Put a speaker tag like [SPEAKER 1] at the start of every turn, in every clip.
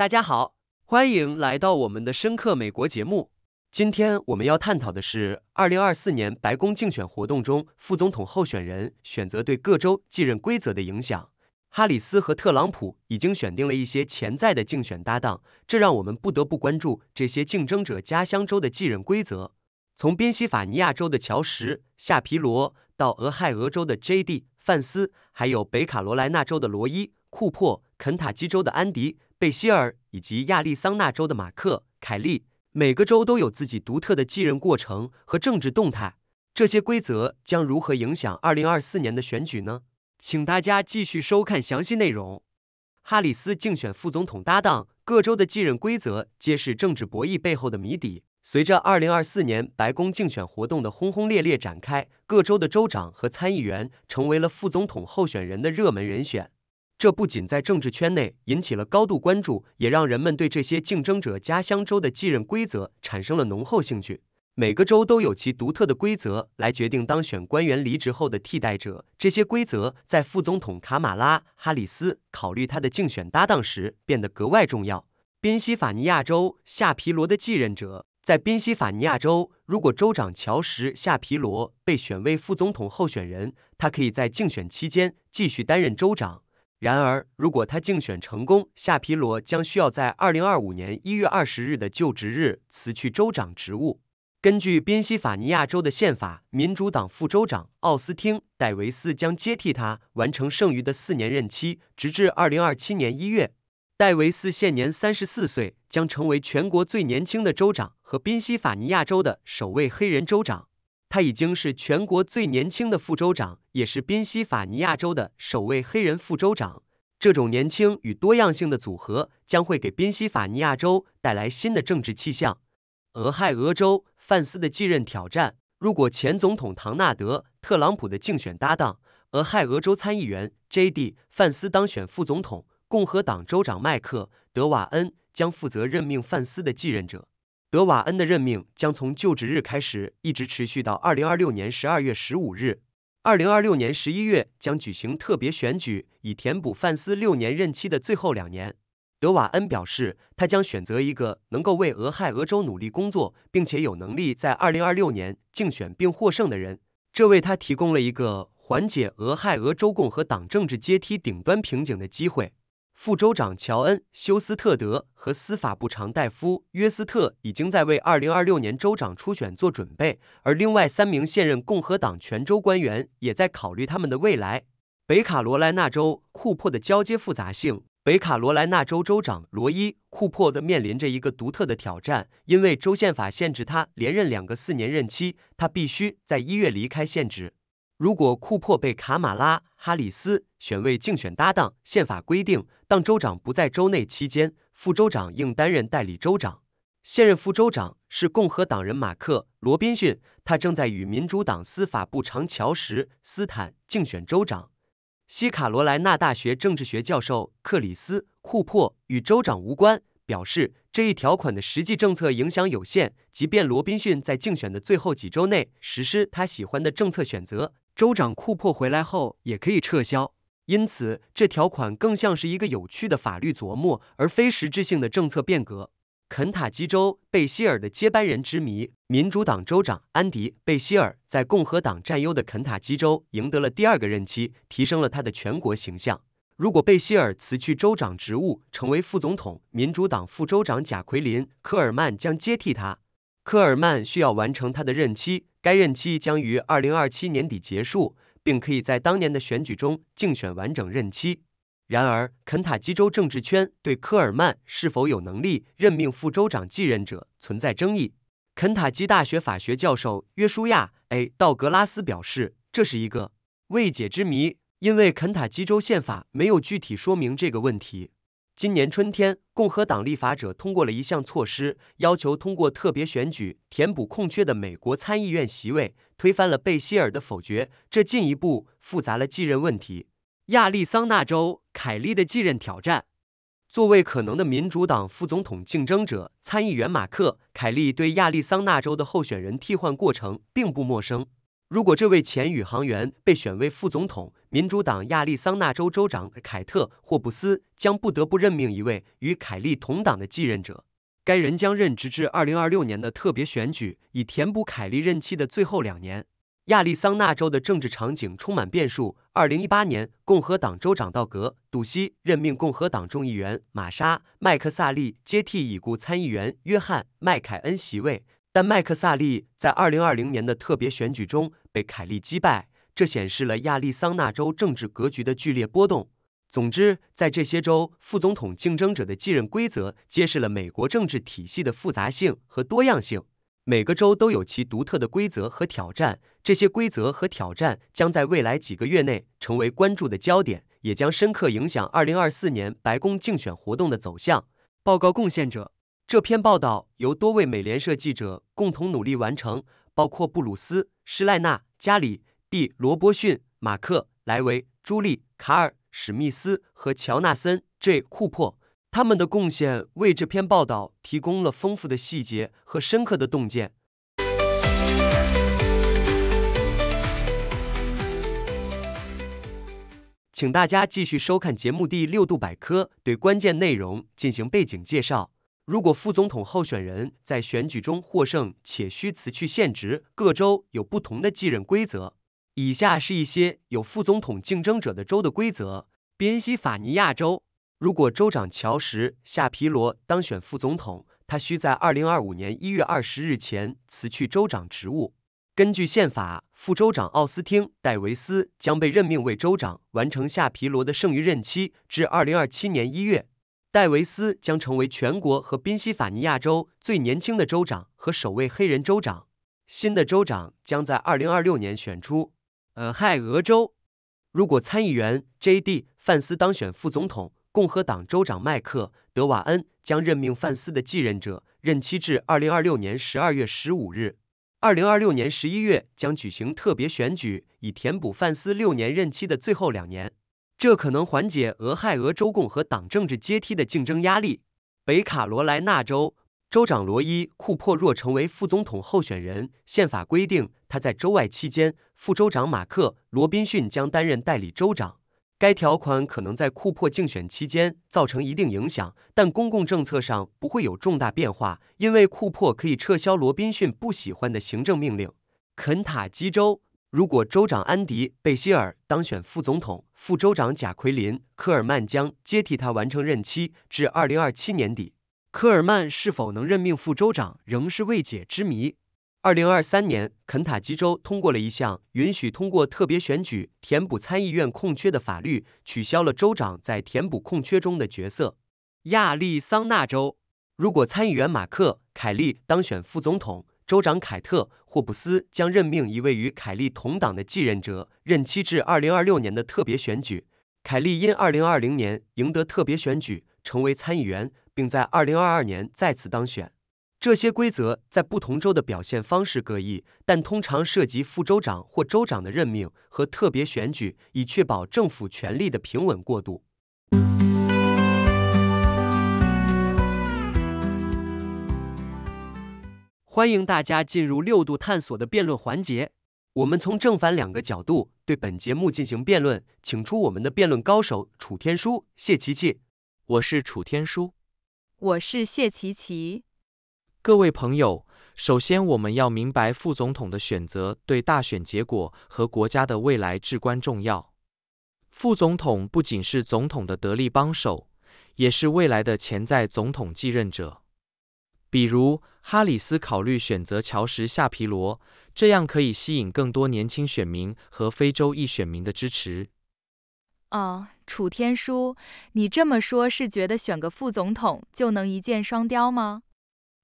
[SPEAKER 1] 大家好，欢迎来到我们的深刻美国节目。今天我们要探讨的是二零二四年白宫竞选活动中副总统候选人选择对各州继任规则的影响。哈里斯和特朗普已经选定了一些潜在的竞选搭档，这让我们不得不关注这些竞争者家乡州的继任规则。从宾夕法尼亚州的乔什·夏皮罗到俄亥俄州的 J.D. 范斯，还有北卡罗来纳州的罗伊·库珀。肯塔基州的安迪·贝希尔以及亚利桑那州的马克·凯利，每个州都有自己独特的继任过程和政治动态。这些规则将如何影响二零二四年的选举呢？请大家继续收看详细内容。哈里斯竞选副总统搭档，各州的继任规则揭示政治博弈背后的谜底。随着二零二四年白宫竞选活动的轰轰烈烈展开，各州的州长和参议员成为了副总统候选人的热门人选。这不仅在政治圈内引起了高度关注，也让人们对这些竞争者家乡州的继任规则产生了浓厚兴趣。每个州都有其独特的规则来决定当选官员离职后的替代者。这些规则在副总统卡马拉哈里斯考虑他的竞选搭档时变得格外重要。宾夕法尼亚州夏皮罗的继任者在宾夕法尼亚州，如果州长乔什夏皮罗被选为副总统候选人，他可以在竞选期间继续担任州长。然而，如果他竞选成功，夏皮罗将需要在二零二五年一月二十日的就职日辞去州长职务。根据宾夕法尼亚州的宪法，民主党副州长奥斯汀·戴维斯将接替他，完成剩余的四年任期，直至二零二七年一月。戴维斯现年三十四岁，将成为全国最年轻的州长和宾夕法尼亚州的首位黑人州长。他已经是全国最年轻的副州长，也是宾夕法尼亚州的首位黑人副州长。这种年轻与多样性的组合将会给宾夕法尼亚州带来新的政治气象。俄亥俄州范斯的继任挑战：如果前总统唐纳德·特朗普的竞选搭档、俄亥俄州参议员 J.D. 范斯当选副总统，共和党州长麦克·德瓦恩将负责任命范斯的继任者。德瓦恩的任命将从就职日开始，一直持续到二零二六年十二月十五日。二零二六年十一月将举行特别选举，以填补范斯六年任期的最后两年。德瓦恩表示，他将选择一个能够为俄亥俄州努力工作，并且有能力在二零二六年竞选并获胜的人，这为他提供了一个缓解俄亥俄州共和党政治阶梯顶端瓶颈的机会。副州长乔恩·休斯特德和司法部长戴夫·约斯特已经在为2026年州长初选做准备，而另外三名现任共和党全州官员也在考虑他们的未来。北卡罗来纳州库珀的交接复杂性，北卡罗来纳州州长罗伊·库珀的面临着一个独特的挑战，因为州宪法限制他连任两个四年任期，他必须在一月离开现职。如果库珀被卡马拉·哈里斯选为竞选搭档，宪法规定，当州长不在州内期间，副州长应担任代理州长。现任副州长是共和党人马克·罗宾逊，他正在与民主党司法部长乔什·斯坦竞选州长。西卡罗莱纳大学政治学教授克里斯·库珀与州长无关，表示这一条款的实际政策影响有限，即便罗宾逊在竞选的最后几周内实施他喜欢的政策选择。州长库珀回来后也可以撤销，因此这条款更像是一个有趣的法律琢磨，而非实质性的政策变革。肯塔基州贝希尔的接班人之谜：民主党州长安迪·贝希尔在共和党占优的肯塔基州赢得了第二个任期，提升了他的全国形象。如果贝希尔辞去州长职务，成为副总统，民主党副州长贾奎林·科尔曼将接替他。科尔曼需要完成他的任期。该任期将于二零二七年底结束，并可以在当年的选举中竞选完整任期。然而，肯塔基州政治圈对科尔曼是否有能力任命副州长继任者存在争议。肯塔基大学法学教授约书亚 ·A. 道格拉斯表示，这是一个未解之谜，因为肯塔基州宪法没有具体说明这个问题。今年春天，共和党立法者通过了一项措施，要求通过特别选举填补空缺的美国参议院席位，推翻了贝希尔的否决，这进一步复杂了继任问题。亚利桑那州凯利的继任挑战。作为可能的民主党副总统竞争者，参议员马克·凯利对亚利桑那州的候选人替换过程并不陌生。如果这位前宇航员被选为副总统，民主党亚利桑那州州长凯特·霍布斯将不得不任命一位与凯利同党的继任者，该人将任职至二零二六年的特别选举，以填补凯利任期的最后两年。亚利桑那州的政治场景充满变数。二零一八年，共和党州长道格·杜西任命共和党众议员玛莎·麦克萨利接替已故参议员约翰·麦凯恩席位。但麦克萨利在二零二零年的特别选举中被凯利击败，这显示了亚利桑那州政治格局的剧烈波动。总之，在这些州，副总统竞争者的继任规则揭示了美国政治体系的复杂性和多样性。每个州都有其独特的规则和挑战，这些规则和挑战将在未来几个月内成为关注的焦点，也将深刻影响二零二四年白宫竞选活动的走向。报告贡献者。这篇报道由多位美联社记者共同努力完成，包括布鲁斯、施赖纳、加里、蒂、罗伯逊、马克、莱维、朱莉、卡尔、史密斯和乔纳森 J. 库珀。他们的贡献为这篇报道提供了丰富的细节和深刻的洞见。请大家继续收看节目第六度百科，对关键内容进行背景介绍。如果副总统候选人在选举中获胜且需辞去现职，各州有不同的继任规则。以下是一些有副总统竞争者的州的规则：宾夕法尼亚州，如果州长乔什·夏皮罗当选副总统，他需在2025年1月20日前辞去州长职务。根据宪法，副州长奥斯汀·戴维斯将被任命为州长，完成夏皮罗的剩余任期至2027年1月。戴维斯将成为全国和宾夕法尼亚州最年轻的州长和首位黑人州长。新的州长将在2026年选出。俄亥俄州如果参议员 J.D. 范斯当选副总统，共和党州长麦克·德瓦恩将任命范斯的继任者，任期至2026年12月15日。2026年11月将举行特别选举，以填补范斯六年任期的最后两年。这可能缓解俄亥俄州共和党政治阶梯的竞争压力。北卡罗来纳州州长罗伊·库珀若成为副总统候选人，宪法规定他在州外期间，副州长马克·罗宾逊将担任代理州长。该条款可能在库珀竞选期间造成一定影响，但公共政策上不会有重大变化，因为库珀可以撤销罗宾逊不喜欢的行政命令。肯塔基州。如果州长安迪·贝希尔当选副总统，副州长贾奎林·科尔曼将接替他完成任期至二零二七年底。科尔曼是否能任命副州长仍是未解之谜。二零二三年，肯塔基州通过了一项允许通过特别选举填补参议院空缺的法律，取消了州长在填补空缺中的角色。亚利桑那州，如果参议员马克·凯利当选副总统。州长凯特·霍布斯将任命一位与凯利同党的继任者，任期至二零二六年的特别选举。凯利因二零二零年赢得特别选举成为参议员，并在二零二二年再次当选。这些规则在不同州的表现方式各异，但通常涉及副州长或州长的任命和特别选举，以确保政府权力的平稳过渡。欢迎大家进入六度探索的辩论环节，我们从正反两个角度对本节目进行辩论，请出我们的辩论高手楚天舒、谢琪琪。我是楚天舒，
[SPEAKER 2] 我是谢琪琪。各位朋友，首先我们要明白副总统的选择对大选结果和国家的未来至关重要。副总统不仅是总统的得力帮手，也是未来的潜在总统继任者。比如，哈里斯考虑选择乔什·夏皮罗，这样可以吸引更多年轻选民和非洲裔选民的支持。
[SPEAKER 3] 哦，楚天舒，你这么说，是觉得选个副总统就能一箭双雕吗？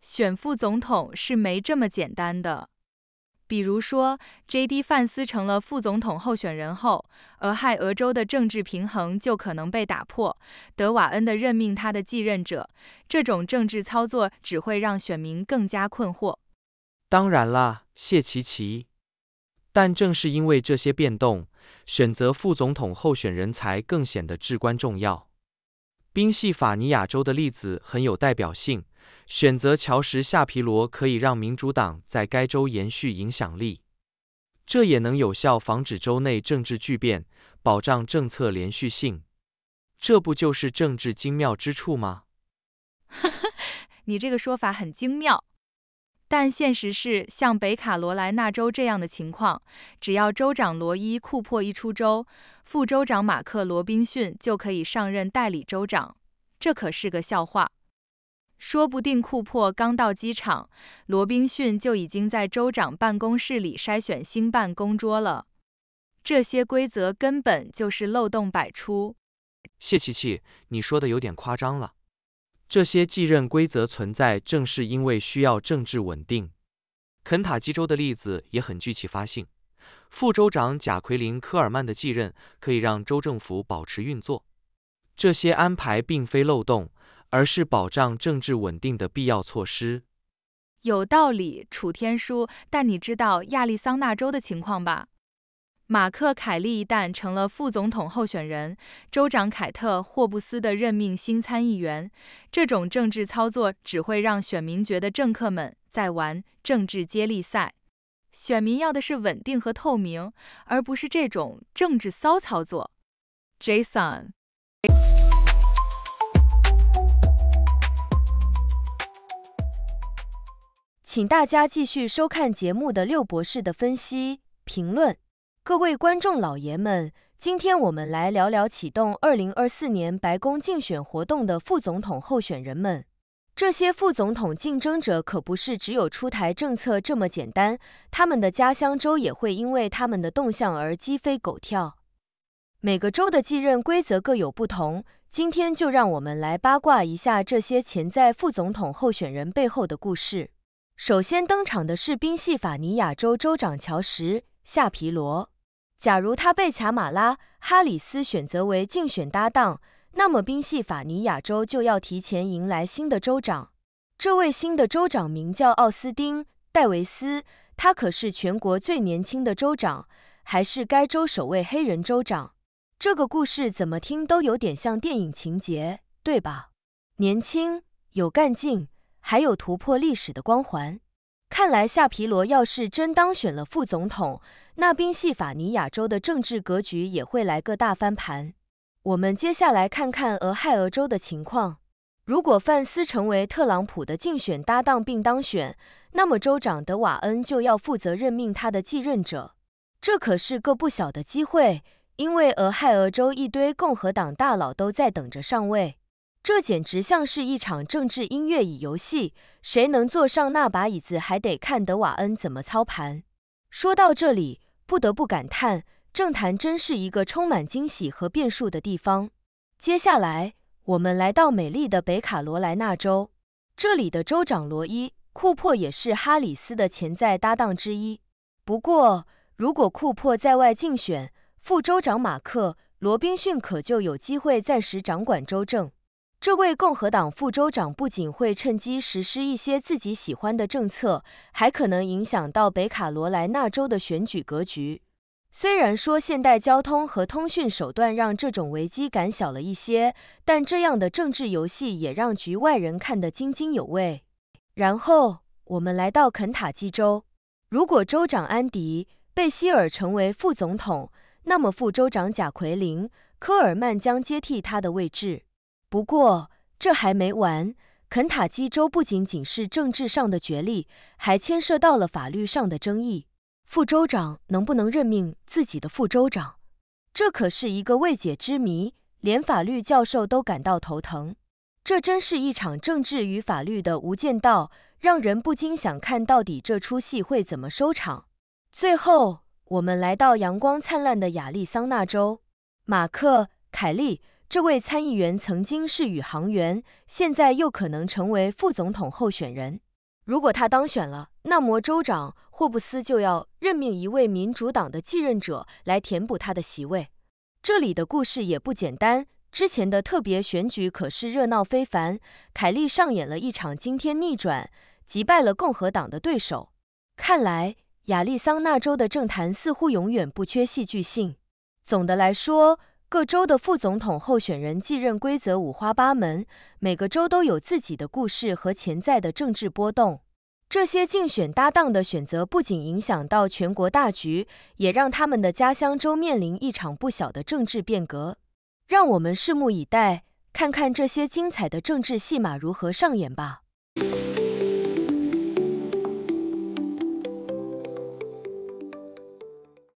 [SPEAKER 3] 选副总统是没这么简单的。比如说，J.D. 范斯成了副总统候选人后，俄亥俄州的政治平衡就可能被打破，德瓦恩的任命他的继任者，这种政治操作只会让选民更加困惑。
[SPEAKER 2] 当然啦，谢奇奇。但正是因为这些变动，选择副总统候选人才更显得至关重要。宾夕法尼亚州的例子很有代表性。选择乔什·夏皮罗可以让民主党在该州延续影响力，这也能有效防止州内政治巨变，保障政策连续性。这不就是政治精妙之处吗？
[SPEAKER 3] 哈哈，你这个说法很精妙，但现实是，像北卡罗来纳州这样的情况，只要州长罗伊·库珀一出州，副州长马克·罗宾逊就可以上任代理州长，这可是个笑话。说不定库珀刚到机场，罗宾逊就已经在州长办公室里筛选新办公桌了。这些规则根本就是漏洞百出。
[SPEAKER 2] 谢琪琪，你说的有点夸张了。这些继任规则存在，正是因为需要政治稳定。肯塔基州的例子也很具启发性。副州长贾奎琳·科尔曼的继任可以让州政府保持运作。这些安排并非漏洞。而是保障政治稳定的必要措施。
[SPEAKER 3] 有道理，楚天舒。但你知道亚利桑那州的情况吧？马克凯利一旦成了副总统候选人，州长凯特霍布斯的任命新参议员，这种政治操作只会让选民觉得政客们在玩政治接力赛。选民要的是稳定和透明，而不是这种政治骚操作。
[SPEAKER 4] Jason。请大家继续收看节目的六博士的分析评论。各位观众老爷们，今天我们来聊聊启动2024年白宫竞选活动的副总统候选人们。这些副总统竞争者可不是只有出台政策这么简单，他们的家乡州也会因为他们的动向而鸡飞狗跳。每个州的继任规则各有不同，今天就让我们来八卦一下这些潜在副总统候选人背后的故事。首先登场的是宾夕法尼亚州州长乔什·夏皮罗。假如他被卡马拉·哈里斯选择为竞选搭档，那么宾夕法尼亚州就要提前迎来新的州长。这位新的州长名叫奥斯丁·戴维斯，他可是全国最年轻的州长，还是该州首位黑人州长。这个故事怎么听都有点像电影情节，对吧？年轻，有干劲。还有突破历史的光环，看来夏皮罗要是真当选了副总统，那宾夕法尼亚州的政治格局也会来个大翻盘。我们接下来看看俄亥俄州的情况。如果范斯成为特朗普的竞选搭档并当选，那么州长德瓦恩就要负责任命他的继任者，这可是个不小的机会，因为俄亥俄州一堆共和党大佬都在等着上位。这简直像是一场政治音乐椅游戏，谁能坐上那把椅子还得看德瓦恩怎么操盘。说到这里，不得不感叹，政坛真是一个充满惊喜和变数的地方。接下来，我们来到美丽的北卡罗来纳州，这里的州长罗伊·库珀也是哈里斯的潜在搭档之一。不过，如果库珀在外竞选，副州长马克·罗宾逊可就有机会暂时掌管州政。这位共和党副州长不仅会趁机实施一些自己喜欢的政策，还可能影响到北卡罗来纳州的选举格局。虽然说现代交通和通讯手段让这种危机感小了一些，但这样的政治游戏也让局外人看得津津有味。然后，我们来到肯塔基州。如果州长安迪·贝希尔成为副总统，那么副州长贾奎林·科尔曼将接替他的位置。不过，这还没完。肯塔基州不仅仅是政治上的角力，还牵涉到了法律上的争议。副州长能不能任命自己的副州长，这可是一个未解之谜，连法律教授都感到头疼。这真是一场政治与法律的无间道，让人不禁想看到底这出戏会怎么收场。最后，我们来到阳光灿烂的亚利桑那州，马克·凯利。这位参议员曾经是宇航员，现在又可能成为副总统候选人。如果他当选了，那么州长霍布斯就要任命一位民主党的继任者来填补他的席位。这里的故事也不简单，之前的特别选举可是热闹非凡。凯利上演了一场惊天逆转，击败了共和党的对手。看来亚利桑那州的政坛似乎永远不缺戏剧性。总的来说，各州的副总统候选人继任规则五花八门，每个州都有自己的故事和潜在的政治波动。这些竞选搭档的选择不仅影响到全国大局，也让他们的家乡州面临一场不小的政治变革。让我们拭目以待，看看这些精彩的政治戏码如何上演吧。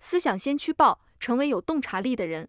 [SPEAKER 4] 思想先驱报，成为有洞察力的人。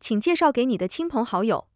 [SPEAKER 4] 请介绍给你的亲朋好友。